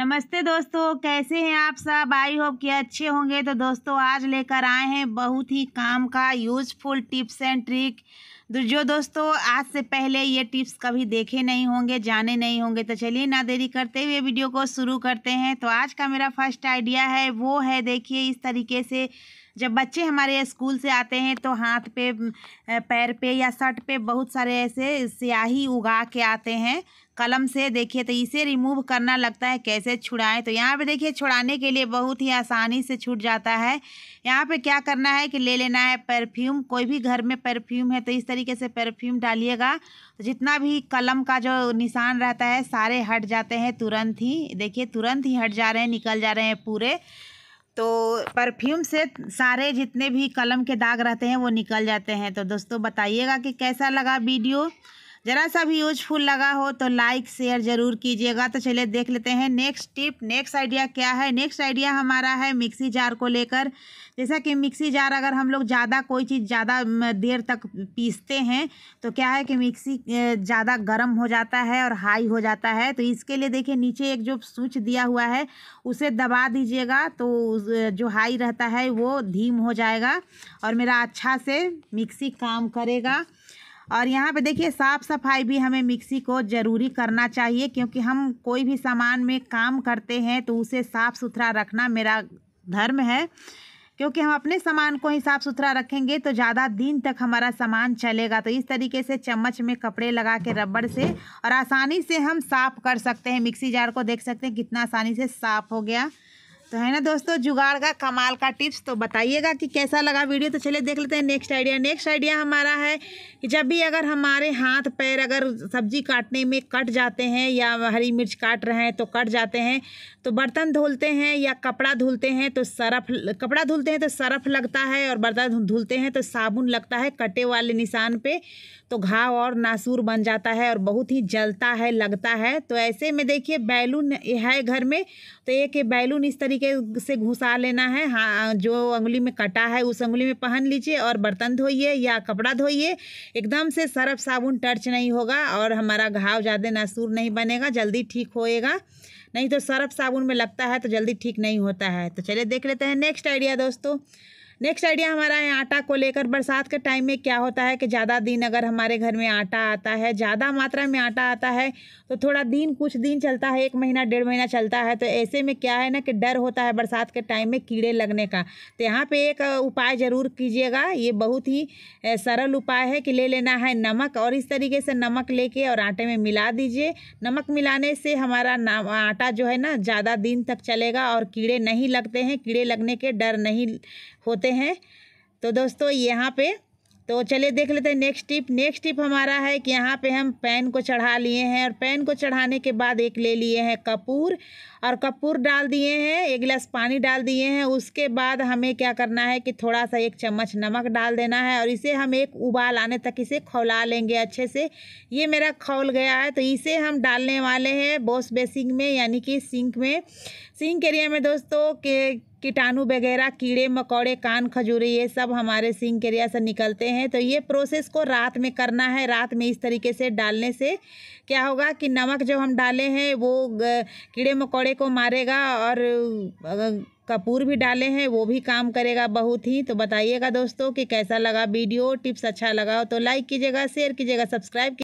नमस्ते दोस्तों कैसे हैं आप सब आई होप कि अच्छे होंगे तो दोस्तों आज लेकर आए हैं बहुत ही काम का यूजफुल टिप्स एंड ट्रिक जो दोस्तों आज से पहले ये टिप्स कभी देखे नहीं होंगे जाने नहीं होंगे तो चलिए ना देरी करते हुए वीडियो को शुरू करते हैं तो आज का मेरा फर्स्ट आइडिया है वो है देखिए इस तरीके से जब बच्चे हमारे स्कूल से आते हैं तो हाथ पे पैर पे या शर्ट पे बहुत सारे ऐसे स्याही उगा के आते हैं कलम से देखिए तो इसे रिमूव करना लगता है कैसे छुड़ाएं तो यहाँ पे देखिए छुड़ाने के लिए बहुत ही आसानी से छूट जाता है यहाँ पे क्या करना है कि ले लेना है परफ्यूम कोई भी घर में परफ्यूम है तो इस तरीके से परफ्यूम डालिएगा तो जितना भी कलम का जो निशान रहता है सारे हट जाते हैं तुरंत ही देखिए तुरंत ही हट जा रहे हैं निकल जा रहे हैं पूरे तो परफ्यूम से सारे जितने भी कलम के दाग रहते हैं वो निकल जाते हैं तो दोस्तों बताइएगा कि कैसा लगा वीडियो ज़रा सा भी यूजफुल लगा हो तो लाइक शेयर ज़रूर कीजिएगा तो चलिए देख लेते हैं नेक्स्ट टिप नेक्स्ट आइडिया क्या है नेक्स्ट आइडिया हमारा है मिक्सी जार को लेकर जैसा कि मिक्सी जार अगर हम लोग ज़्यादा कोई चीज़ ज़्यादा देर तक पीसते हैं तो क्या है कि मिक्सी ज़्यादा गर्म हो जाता है और हाई हो जाता है तो इसके लिए देखिए नीचे एक जो स्विच दिया हुआ है उसे दबा दीजिएगा तो जो हाई रहता है वो धीम हो जाएगा और मेरा अच्छा से मिक्सी काम करेगा और यहाँ पे देखिए साफ़ सफाई भी हमें मिक्सी को ज़रूरी करना चाहिए क्योंकि हम कोई भी सामान में काम करते हैं तो उसे साफ़ सुथरा रखना मेरा धर्म है क्योंकि हम अपने सामान को ही साफ़ सुथरा रखेंगे तो ज़्यादा दिन तक हमारा सामान चलेगा तो इस तरीके से चम्मच में कपड़े लगा के रबड़ से और आसानी से हम साफ़ कर सकते हैं मिक्सी जार को देख सकते हैं कितना आसानी से साफ़ हो गया तो है ना दोस्तों जुगाड़ का कमाल का टिप्स तो बताइएगा कि कैसा लगा वीडियो तो चलिए देख लेते हैं नेक्स्ट आइडिया नेक्स्ट आइडिया हमारा है कि जब भी अगर हमारे हाथ पैर अगर सब्जी काटने में कट जाते हैं या हरी मिर्च काट रहे हैं तो कट जाते हैं तो बर्तन धुलते हैं या कपड़ा धुलते हैं तो सरफ कपड़ा धुलते हैं तो सरफ लगता है और बर्तन धुलते हैं तो साबुन लगता है कटे वाले निशान पर तो घाव और नासूर बन जाता है और बहुत ही जलता है लगता है तो ऐसे में देखिए बैलून है घर में तो एक बैलून इस तरीके तरीके से घुसा लेना है हाँ जो उंगली में कटा है उस उंगली में पहन लीजिए और बर्तन धोइए या कपड़ा धोइए एकदम से सर्फ साबुन टच नहीं होगा और हमारा घाव ज़्यादा नासूर नहीं बनेगा जल्दी ठीक होएगा नहीं तो सर्फ साबुन में लगता है तो जल्दी ठीक नहीं होता है तो चलिए देख लेते हैं नेक्स्ट आइडिया दोस्तों नेक्स्ट आइडिया हमारा है आटा को लेकर बरसात के टाइम में क्या होता है कि ज़्यादा दिन अगर हमारे घर में आटा आता है ज़्यादा मात्रा में आटा आता है तो थोड़ा दिन कुछ दिन चलता है एक महीना डेढ़ महीना चलता है तो ऐसे में क्या है ना कि डर होता है बरसात के टाइम में कीड़े लगने का तो यहाँ पर एक उपाय ज़रूर कीजिएगा ये बहुत ही सरल उपाय है कि ले लेना है नमक और इस तरीके से नमक लेके और आटे में मिला दीजिए नमक मिलाने से हमारा आटा जो है ना ज़्यादा दिन तक चलेगा और कीड़े नहीं लगते हैं कीड़े लगने के डर नहीं होते करते हैं तो दोस्तों यहाँ पे तो चलिए देख लेते हैं नेक्स्ट टिप नेक्स्ट टिप हमारा है कि यहाँ पे हम पैन को चढ़ा लिए हैं और पैन को चढ़ाने के बाद एक ले लिए हैं कपूर और कपूर डाल दिए हैं एक गिलास पानी डाल दिए हैं उसके बाद हमें क्या करना है कि थोड़ा सा एक चम्मच नमक डाल देना है और इसे हम एक उबाल आने तक इसे खौला लेंगे अच्छे से ये मेरा खौल गया है तो इसे हम डालने वाले हैं बॉस बेसिंग में यानी कि सिंक में सिंक एरिया में दोस्तों के कीटाणु वगैरह कीड़े मकोड़े कान खजूर ये सब हमारे सिंह के से निकलते हैं तो ये प्रोसेस को रात में करना है रात में इस तरीके से डालने से क्या होगा कि नमक जो हम डाले हैं वो कीड़े मकोड़े को मारेगा और कपूर भी डाले हैं वो भी काम करेगा बहुत ही तो बताइएगा दोस्तों कि कैसा लगा वीडियो टिप्स अच्छा लगा हो तो लाइक कीजिएगा शेयर कीजिएगा सब्सक्राइब